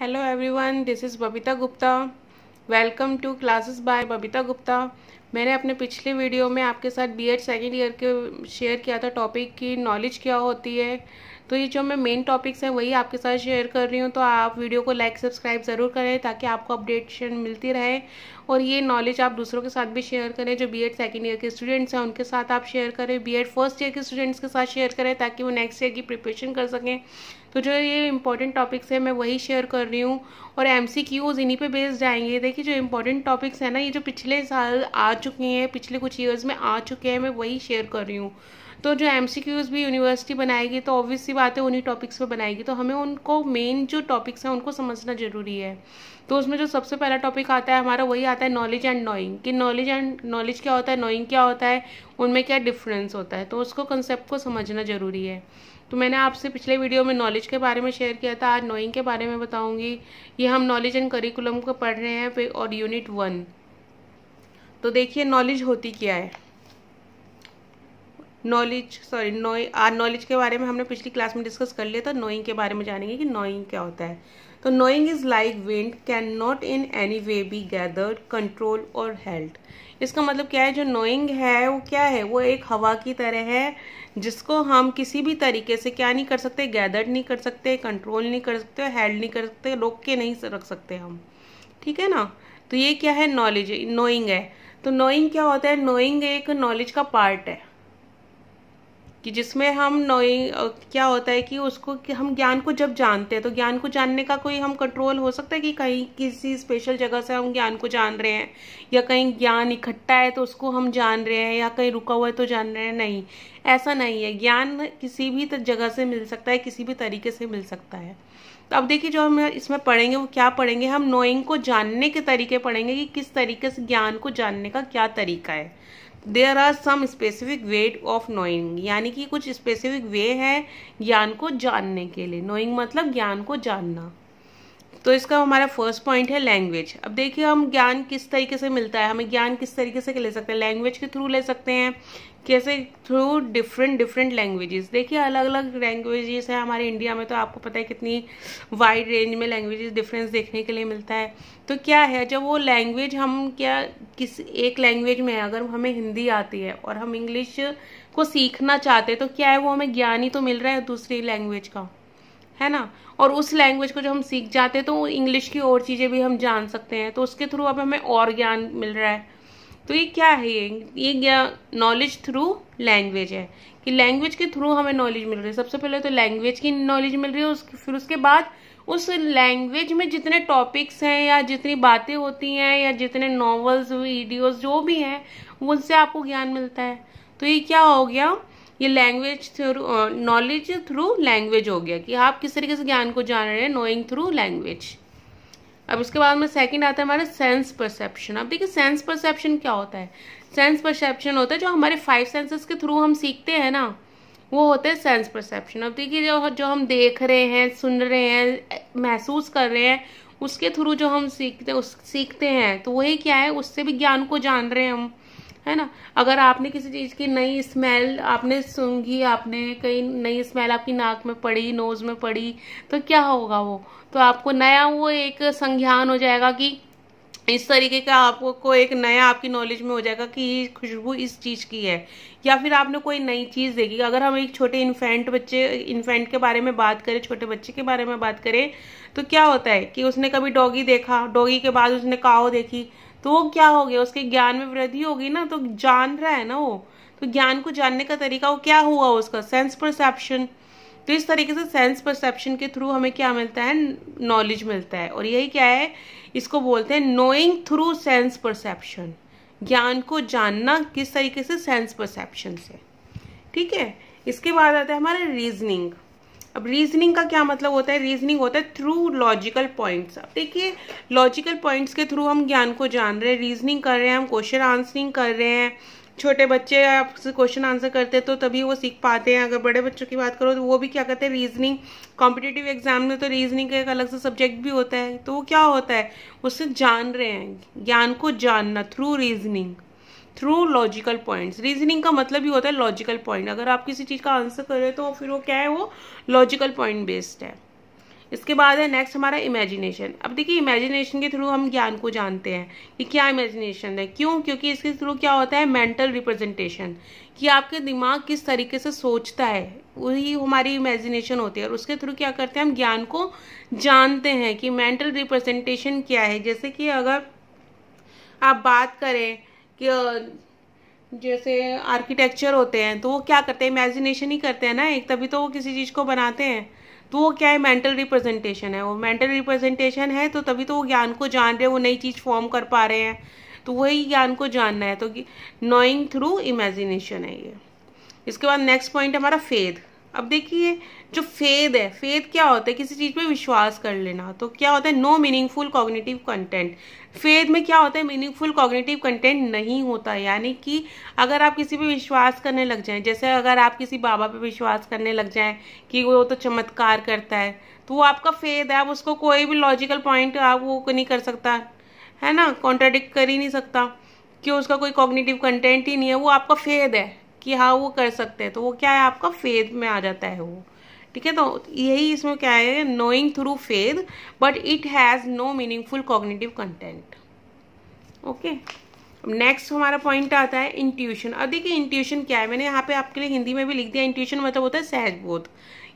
hello everyone this is Babita Gupta welcome to classes by Babita Gupta मैंने अपने पिछले वीडियो में आपके साथ बी एड सेकेंड ईयर के शेयर किया था टॉपिक की नॉलेज क्या होती है तो ये जो मैं मेन टॉपिक्स हैं वही आपके साथ शेयर कर रही हूँ तो आप वीडियो को लाइक सब्सक्राइब ज़रूर करें ताकि आपको अपडेटेशन मिलती रहे और ये नॉलेज आप दूसरों के साथ भी शेयर करें जो बी सेकेंड ईयर के स्टूडेंट्स हैं उनके साथ आप शेयर करें बी फर्स्ट ईयर के स्टूडेंट्स के साथ शेयर करें ताकि वो नेक्स्ट ईयर की प्रिपरेशन कर सकें तो जो ये इंपॉर्टेंट टॉपिक्स हैं मैं वही शेयर कर रही हूँ और एम सी क्यूज इन्हीं पर बेस्ड आएंगे देखिए जो इंपॉर्टेंट टॉपिक्स हैं ना ये जो पिछले साल आ चुके हैं पिछले कुछ ईयर्स में आ चुके हैं मैं वही शेयर कर रही हूँ तो जो एम भी यूनिवर्सिटी बनाएगी तो ऑब्वियस सी बात है उन्हीं टॉपिक्स पर बनाएगी तो हमें उनको मेन जो टॉपिक्स हैं उनको समझना ज़रूरी है तो उसमें जो सबसे पहला टॉपिक आता है हमारा वही आता है नॉलेज एंड नॉइंग कि नॉलेज एंड नॉलेज क्या होता है नॉइंग क्या होता है उनमें क्या डिफरेंस होता है तो उसको कंसेप्ट को समझना ज़रूरी है तो मैंने आपसे पिछले वीडियो में नॉलेज के बारे में शेयर किया था आज नोइंग के बारे में बताऊंगी ये हम नॉलेज एंड करिकुलम को पढ़ रहे हैं और यूनिट वन तो देखिए नॉलेज होती क्या है नॉलेज सॉरी नोइ नॉलेज के बारे में हमने पिछली क्लास में डिस्कस कर लिया था नोइंग के बारे में जानेंगे कि नोइंग क्या होता है तो knowing is like wind can not in any way be gathered control और हेल्ड इसका मतलब क्या है जो नोइंग है वो क्या है वो एक हवा की तरह है जिसको हम किसी भी तरीके से क्या नहीं कर सकते गैदर्ड नहीं कर सकते कंट्रोल नहीं कर सकते हेल्ड नहीं कर सकते रोक के नहीं रख सकते हम ठीक है ना तो ये क्या है नॉलेज नोइंग है तो नोइंग क्या होता है नोइंग एक नॉलेज का पार्ट है कि जिसमें हम नोइंग क्या होता है कि उसको कि हम ज्ञान को जब जानते हैं तो ज्ञान को जानने का कोई हम कंट्रोल हो सकता है कि कहीं किसी स्पेशल जगह से हम ज्ञान को जान रहे हैं या कहीं ज्ञान इकट्ठा है तो उसको हम जान रहे हैं या कहीं रुका हुआ है तो जान रहे हैं नहीं ऐसा नहीं है ज्ञान किसी भी जगह से मिल सकता है किसी भी तरीके से मिल सकता है तो अब देखिए जो हम इसमें पढ़ेंगे वो क्या पढ़ेंगे हम नोइंग को जानने के तरीके पढ़ेंगे कि किस तरीके से ज्ञान को जानने का क्या तरीका है there are some specific way of knowing यानी कि कुछ स्पेसिफिक वे है ज्ञान को जानने के लिए नोइंग मतलब ज्ञान को जानना तो इसका हमारा फर्स्ट पॉइंट है लैंग्वेज अब देखिए हम ज्ञान किस तरीके से मिलता है हमें ज्ञान किस तरीके से ले सकते हैं लैंग्वेज के थ्रू ले सकते हैं कैसे थ्रू डिफरेंट डिफरेंट लैंग्वेजेस देखिए अलग अलग लैंग्वेजेस हैं हमारे इंडिया में तो आपको पता है कितनी वाइड रेंज में लैंग्वेजेस डिफरेंस देखने के लिए मिलता है तो क्या है जब वो लैंग्वेज हम क्या किस एक लैंग्वेज में अगर हमें हिंदी आती है और हम इंग्लिश को सीखना चाहते हैं तो क्या है वो हमें ज्ञान ही तो मिल रहा है दूसरी लैंग्वेज का है ना और उस लैंग्वेज को जब हम सीख जाते हैं तो इंग्लिश की और चीज़ें भी हम जान सकते हैं तो उसके थ्रू अब हमें और ज्ञान मिल रहा है तो ये क्या है ये ये नॉलेज थ्रू लैंग्वेज है कि लैंग्वेज के थ्रू हमें नॉलेज मिल रही है सबसे पहले तो लैंग्वेज की नॉलेज मिल रही है उसके फिर उसके बाद उस लैंग्वेज में जितने टॉपिक्स हैं या जितनी बातें होती हैं या जितने नॉवेल्स वीडियोस जो भी हैं उनसे आपको ज्ञान मिलता है तो ये क्या हो गया ये language through knowledge through language हो गया कि आप किस तरीके से ज्ञान को जान रहे हैं नोइंग थ्रू लैंग्वेज अब उसके बाद में सेकंड आता है हमारा सेंस परसेप्शन अब देखिए सेंस परसेप्शन क्या होता है सेंस परसेप्शन होता है जो हमारे फाइव सेंसेस के थ्रू हम सीखते हैं ना वो होते हैं सेंस परसेप्शन अब देखिए जो जो हम देख रहे हैं सुन रहे हैं महसूस कर रहे हैं उसके थ्रू जो हम सीखते उस, सीखते हैं तो वही क्या है उससे भी ज्ञान को जान रहे हैं हम है ना अगर आपने किसी चीज की नई स्मेल आपने सूंघी आपने कहीं नई स्मेल आपकी नाक में पड़ी नोज में पड़ी तो क्या होगा वो तो आपको नया वो एक संज्ञान हो जाएगा कि इस तरीके का आपको को एक नया आपकी नॉलेज में हो जाएगा कि ये खुशबू इस चीज़ की है या फिर आपने कोई नई चीज़ देखी अगर हम एक छोटे इन्फेंट बच्चे इन्फेंट के बारे में बात करें छोटे बच्चे के बारे में बात करें तो क्या होता है कि उसने कभी डॉगी देखा डॉगी के बाद उसने काओ देखी तो वो क्या हो गया उसके ज्ञान में वृद्धि होगी ना तो जान रहा है ना वो तो ज्ञान को जानने का तरीका वो क्या हुआ उसका सेंस परसेप्शन तो इस तरीके से सेंस परसेप्शन के थ्रू हमें क्या मिलता है नॉलेज मिलता है और यही क्या है इसको बोलते हैं नोइंग थ्रू सेंस परसेप्शन ज्ञान को जानना किस तरीके से सेंस परसेप्शन से ठीक है इसके बाद आता है हमारा रीजनिंग अब रीजनिंग का क्या मतलब होता है रीजनिंग होता है थ्रू लॉजिकल पॉइंट्स अब देखिए लॉजिकल पॉइंट्स के थ्रू हम ज्ञान को जान रहे हैं रीजनिंग कर रहे हैं हम क्वेश्चन आंसरिंग कर रहे हैं छोटे बच्चे आपसे क्वेश्चन आंसर करते हैं तो तभी वो सीख पाते हैं अगर बड़े बच्चों की बात करो तो वो भी क्या करते हैं रीजनिंग कॉम्पिटिटिव एग्जाम में तो रीजनिंग का एक अलग सा सब्जेक्ट भी होता है तो वो क्या होता है उससे जान रहे हैं ज्ञान को जानना through reasoning through logical points reasoning का मतलब ही होता है लॉजिकल पॉइंट अगर आप किसी चीज़ का आंसर कर रहे तो फिर वो क्या है वो लॉजिकल पॉइंट बेस्ड है इसके बाद है नेक्स्ट हमारा इमेजिनेशन अब देखिए इमेजिनेशन के थ्रू हम ज्ञान को जानते हैं कि क्या इमेजिनेशन है क्यों क्योंकि इसके थ्रू क्या होता है मेंटल रिप्रेजेंटेशन कि आपके दिमाग किस तरीके से सोचता है वही हमारी इमेजिनेशन होती है और उसके थ्रू क्या करते हैं हम ज्ञान को जानते हैं कि मेंटल रिप्रेजेंटेशन क्या है जैसे कि अगर आप बात करें जैसे आर्किटेक्चर होते हैं तो वो क्या करते हैं इमेजिनेशन ही करते हैं ना एक तभी तो वो किसी चीज़ को बनाते हैं तो वो क्या है मेंटल रिप्रेजेंटेशन है वो मेंटल रिप्रेजेंटेशन है तो तभी तो वो ज्ञान को जान रहे हैं वो नई चीज़ फॉर्म कर पा रहे हैं तो वही ज्ञान को जानना है तो नोइंग थ्रू इमेजिनेशन है ये इसके बाद नेक्स्ट पॉइंट हमारा फेथ अब देखिए जो फेद है फेद क्या होता है किसी चीज़ पे विश्वास कर लेना तो क्या होता है no meaningful cognitive content faith में क्या होता है मीनिंगफुल कॉग्निटिव कंटेंट नहीं होता यानी कि अगर आप किसी पे विश्वास करने लग जाएं जैसे अगर आप किसी बाबा पे विश्वास करने लग जाएं कि वो तो चमत्कार करता है तो वो आपका फेद है आप उसको कोई भी लॉजिकल पॉइंट आप वो नहीं कर सकता है ना कॉन्ट्राडिक्ट कर ही नहीं सकता कि उसका कोई कॉग्निटिव कंटेंट ही नहीं है वो आपका फेद है कि हाँ वो कर सकते हैं तो वो क्या है आपका फेद में आ जाता है वो ठीक है तो यही इसमें क्या है knowing through faith but it has no meaningful cognitive content okay next हमारा पॉइंट आता है इंट्यूशन अब देखिए इंट्यूशन क्या है मैंने यहाँ पे आपके लिए हिंदी में भी लिख दिया इंट्यूशन मतलब होता है सहज बोध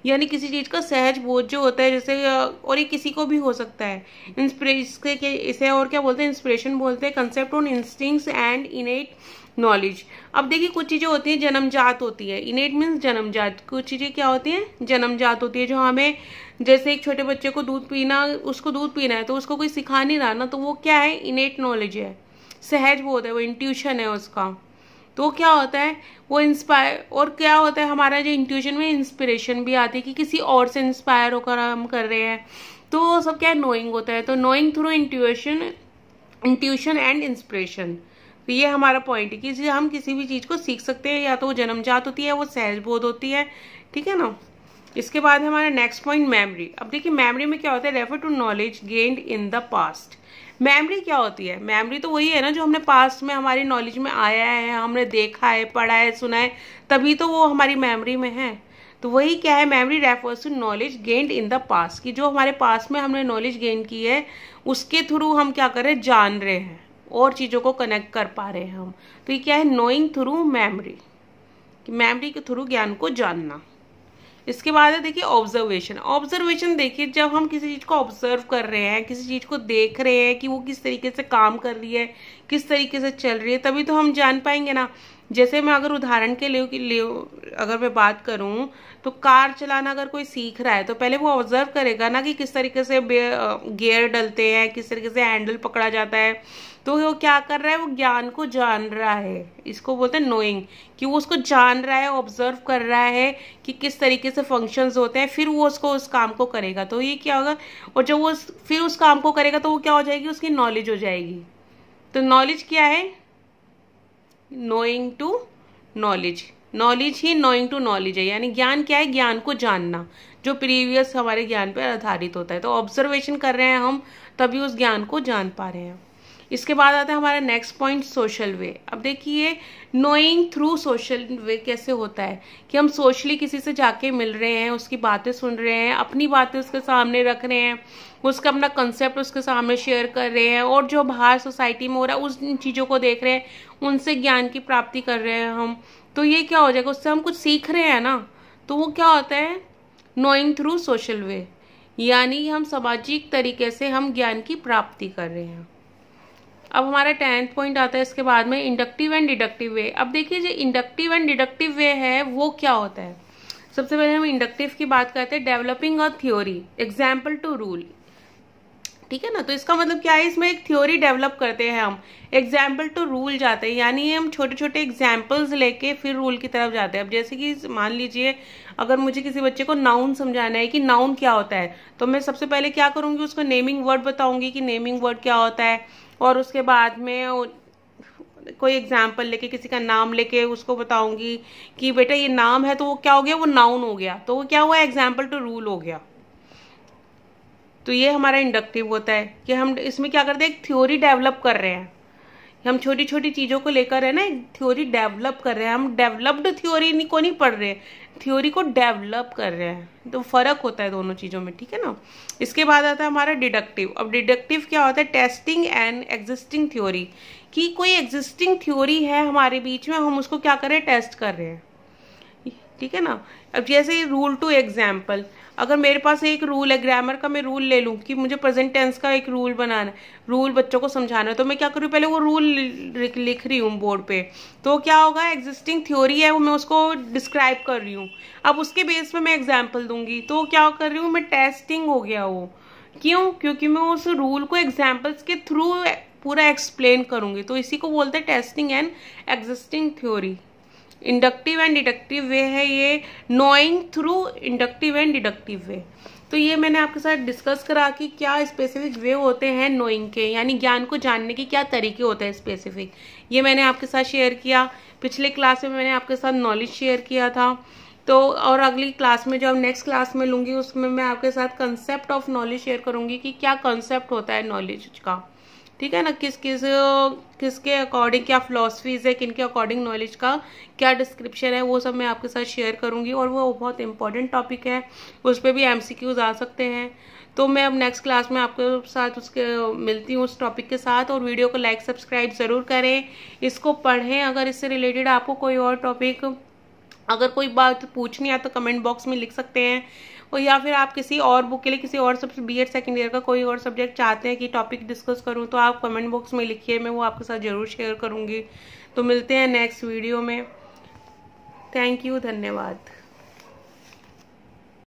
यानी किसी चीज़ का सहज बोझ जो होता है जैसे और ये किसी को भी हो सकता है इंस्परे के इसे और क्या बोलते हैं इंस्परेशन बोलते हैं concept on instincts and innate knowledge अब देखिए कुछ चीज़ें होती हैं जन्मजात होती है इनेट मीन्स जन्मजात कुछ चीज़ें क्या होती हैं जन्मजात होती है जो हमें जैसे एक छोटे बच्चे को दूध पीना उसको दूध पीना है तो उसको कोई सिखा नहीं रहा ना तो वो क्या है इनेट नॉलेज है सहज बोध है वो इंट्यूशन है उसका तो क्या होता है वो इंस्पायर और क्या होता है हमारा जो इंट्यूशन में इंस्पिरेशन भी आती है कि किसी और से इंस्पायर होकर हम कर रहे हैं तो वो सब क्या है नोइंग होता है तो knowing through intuition intuition and inspiration तो ये हमारा पॉइंट है कि हम किसी भी चीज़ को सीख सकते हैं या तो वो जन्मजात होती है वो सहज बोध होती है ठीक है ना इसके बाद हमारा नेक्स्ट पॉइंट मेमोरी अब देखिए मेमोरी में क्या होता है refer to knowledge gained in the past memory क्या होती है मेमोरी तो वही है ना जो हमने पास्ट में हमारी नॉलेज में आया है हमने देखा है पढ़ा है सुना है तभी तो वो हमारी मेमोरी में है तो वही क्या है memory refers to knowledge gained in the past कि जो हमारे पास में हमने नॉलेज गेन की है उसके थ्रू हम क्या कर रहे हैं जान रहे हैं और चीज़ों को कनेक्ट कर पा रहे हैं हम तो ये क्या है नोइंग थ्रू मेमरी मेमरी के थ्रू ज्ञान को जानना इसके बाद है देखिए ऑब्जर्वेशन ऑब्जर्वेशन देखिए जब हम किसी चीज़ को ऑब्जर्व कर रहे हैं किसी चीज़ को देख रहे हैं कि वो किस तरीके से काम कर रही है किस तरीके से चल रही है तभी तो हम जान पाएंगे ना जैसे मैं अगर उदाहरण के लिए लिए अगर मैं बात करूँ तो कार चलाना अगर कोई सीख रहा है तो पहले वो ऑब्जर्व करेगा ना कि किस तरीके से गियर डलते हैं किस तरीके से हैंडल पकड़ा जाता है तो वो क्या कर रहा है वो ज्ञान को जान रहा है इसको बोलते हैं नोइंग कि वो उसको जान रहा है ऑब्जर्व कर रहा है कि किस तरीके से फंक्शंस होते हैं फिर वो उसको उस काम को करेगा तो ये क्या होगा और जब वो फिर उस काम को करेगा तो वो क्या हो जाएगी उसकी नॉलेज हो जाएगी तो नॉलेज क्या है नोइंग टू नॉलेज नॉलेज ही नोइंग टू नॉलेज है यानी ज्ञान क्या है ज्ञान को जानना जो प्रीवियस हमारे ज्ञान पर आधारित होता है तो ऑब्जर्वेशन कर रहे हैं हम तभी उस ज्ञान को जान पा रहे हैं इसके बाद आता है हमारा नेक्स्ट पॉइंट सोशल वे अब देखिए नोइंग थ्रू सोशल वे कैसे होता है कि हम सोशली किसी से जाके मिल रहे हैं उसकी बातें सुन रहे हैं अपनी बातें उसके सामने रख रहे हैं उसका अपना कंसेप्ट उसके सामने शेयर कर रहे हैं और जो बाहर सोसाइटी में हो रहा है उस चीज़ों को देख रहे हैं उनसे ज्ञान की प्राप्ति कर रहे हैं हम तो ये क्या हो जाएगा उससे हम कुछ सीख रहे हैं ना तो वो क्या होता है नोइंग थ्रू सोशल वे यानी हम सामाजिक तरीके से हम ज्ञान की प्राप्ति कर रहे हैं अब हमारा टेंथ पॉइंट आता है इसके बाद में इंडक्टिव एंड डिडक्टिव वे अब देखिए जो इंडक्टिव एंड डिडक्टिव वे है वो क्या होता है सबसे पहले हम इंडक्टिव की बात करते हैं developing a theory example to rule ठीक है ना तो इसका मतलब क्या है इसमें एक थ्योरी डेवलप करते हैं हम एग्जाम्पल टू रूल जाते हैं यानी हम छोटे छोटे एग्जाम्पल्स लेके फिर रूल की तरफ जाते हैं अब जैसे कि मान लीजिए अगर मुझे किसी बच्चे को नाउन समझाना है कि नाउन क्या होता है तो मैं सबसे पहले क्या करूँगी उसको नेमिंग वर्ड बताऊँगी कि नेमिंग वर्ड क्या होता है और उसके बाद में कोई एग्जाम्पल लेके किसी का नाम लेके उसको बताऊंगी कि बेटा ये नाम है तो वो क्या हो गया वो नाउन हो गया तो वो क्या हुआ एग्जाम्पल टू रूल हो गया तो ये हमारा इंडक्टिव होता है कि हम इसमें क्या करते हैं एक थ्योरी डेवलप कर रहे हैं हम छोटी छोटी चीज़ों को लेकर है ना थ्योरी डेवलप कर रहे हैं हम डेवलप्ड थ्योरी को नहीं पढ़ रहे थ्योरी को डेवलप कर रहे हैं तो फ़र्क होता है दोनों चीज़ों में ठीक है ना इसके बाद आता है हमारा डिडक्टिव अब डिडक्टिव क्या होता है टेस्टिंग एंड एग्जिस्टिंग थ्योरी कि कोई एग्जिस्टिंग थ्योरी है हमारे बीच में हम उसको क्या कर रहे हैं टेस्ट कर रहे हैं ठीक है ना अब जैसे रूल टू एग्जाम्पल अगर मेरे पास एक रूल है ग्रामर का मैं रूल ले लूँ कि मुझे प्रेजेंट टेंस का एक रूल बनाना रूल बच्चों को समझाना है तो मैं क्या करूँ पहले वो रूल लिख रही हूँ बोर्ड पे तो क्या होगा एग्जिस्टिंग थ्योरी है वो मैं उसको डिस्क्राइब कर रही हूँ अब उसके बेस पे मैं एग्जाम्पल दूंगी तो क्या कर रही हूँ मैं टेस्टिंग हो गया वो क्यों क्योंकि मैं उस रूल को एग्जाम्पल्स के थ्रू पूरा एक्सप्लेन करूँगी तो इसी को बोलते हैं testing and existing theory inductive and deductive way है ये knowing through inductive and deductive way तो ये मैंने आपके साथ डिस्कस करा कि क्या स्पेसिफिक वे होते हैं नोइंग के यानी ज्ञान को जानने के क्या तरीके होते हैं स्पेसिफिक ये मैंने आपके साथ शेयर किया पिछले क्लास में मैंने आपके साथ नॉलेज शेयर किया था तो और अगली क्लास में जो नेक्स्ट क्लास में लूँगी उसमें मैं आपके साथ कंसेप्ट ऑफ नॉलेज शेयर करूँगी कि क्या कंसेप्ट होता है नॉलेज का ठीक है ना किस किस किसके अकॉर्डिंग क्या फिलोसफीज है किन के अकॉर्डिंग नॉलेज का क्या डिस्क्रिप्शन है वो सब मैं आपके साथ शेयर करूँगी और वो बहुत इंपॉर्टेंट टॉपिक है उस पर भी एम आ सकते हैं तो मैं अब नेक्स्ट क्लास में आपके साथ उसके मिलती हूँ उस टॉपिक के साथ और वीडियो को लाइक सब्सक्राइब ज़रूर करें इसको पढ़ें अगर इससे रिलेटेड आपको कोई और टॉपिक अगर कोई बात पूछनी है तो कमेंट बॉक्स में लिख सकते हैं और या फिर आप किसी और बुक के लिए किसी और subject B Ed second year का कोई और सब्जेक्ट चाहते हैं कि टॉपिक डिस्कस करूँ तो आप कमेंट बॉक्स में लिखिए मैं वो आपके साथ ज़रूर शेयर करूँगी तो मिलते हैं नेक्स्ट वीडियो में थैंक यू धन्यवाद